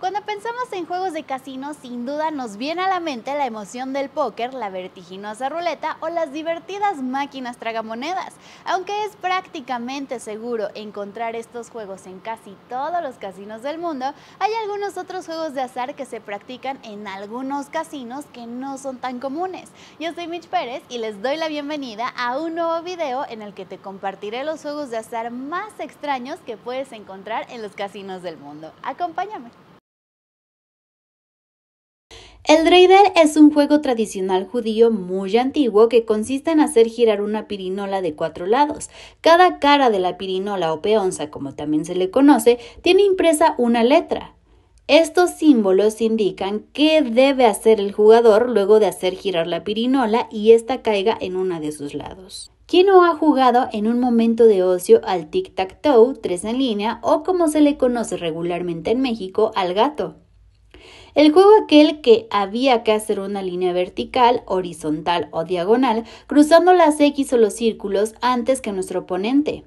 Cuando pensamos en juegos de casino, sin duda nos viene a la mente la emoción del póker, la vertiginosa ruleta o las divertidas máquinas tragamonedas. Aunque es prácticamente seguro encontrar estos juegos en casi todos los casinos del mundo, hay algunos otros juegos de azar que se practican en algunos casinos que no son tan comunes. Yo soy Mitch Pérez y les doy la bienvenida a un nuevo video en el que te compartiré los juegos de azar más extraños que puedes encontrar en los casinos del mundo. Acompáñame. El dreidel es un juego tradicional judío muy antiguo que consiste en hacer girar una pirinola de cuatro lados. Cada cara de la pirinola o peonza, como también se le conoce, tiene impresa una letra. Estos símbolos indican qué debe hacer el jugador luego de hacer girar la pirinola y ésta caiga en una de sus lados. ¿Quién no ha jugado en un momento de ocio al tic-tac-toe, tres en línea o como se le conoce regularmente en México, al gato? El juego aquel que había que hacer una línea vertical, horizontal o diagonal, cruzando las X o los círculos antes que nuestro oponente.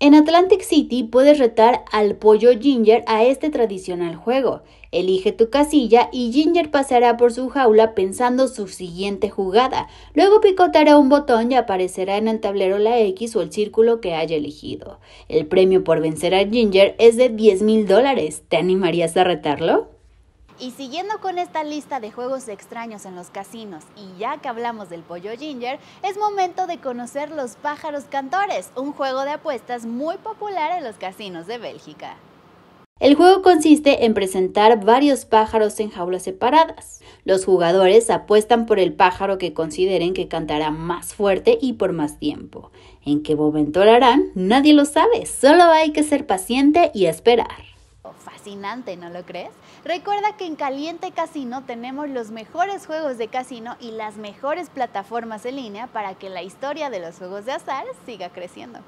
En Atlantic City puedes retar al pollo Ginger a este tradicional juego. Elige tu casilla y Ginger pasará por su jaula pensando su siguiente jugada. Luego picotará un botón y aparecerá en el tablero la X o el círculo que haya elegido. El premio por vencer a Ginger es de $10,000 mil dólares. ¿Te animarías a retarlo? Y siguiendo con esta lista de juegos extraños en los casinos, y ya que hablamos del pollo ginger, es momento de conocer los pájaros cantores, un juego de apuestas muy popular en los casinos de Bélgica. El juego consiste en presentar varios pájaros en jaulas separadas. Los jugadores apuestan por el pájaro que consideren que cantará más fuerte y por más tiempo. ¿En qué momento lo harán? Nadie lo sabe, solo hay que ser paciente y esperar. ¿no lo crees? Recuerda que en Caliente Casino tenemos los mejores juegos de casino y las mejores plataformas en línea para que la historia de los juegos de azar siga creciendo.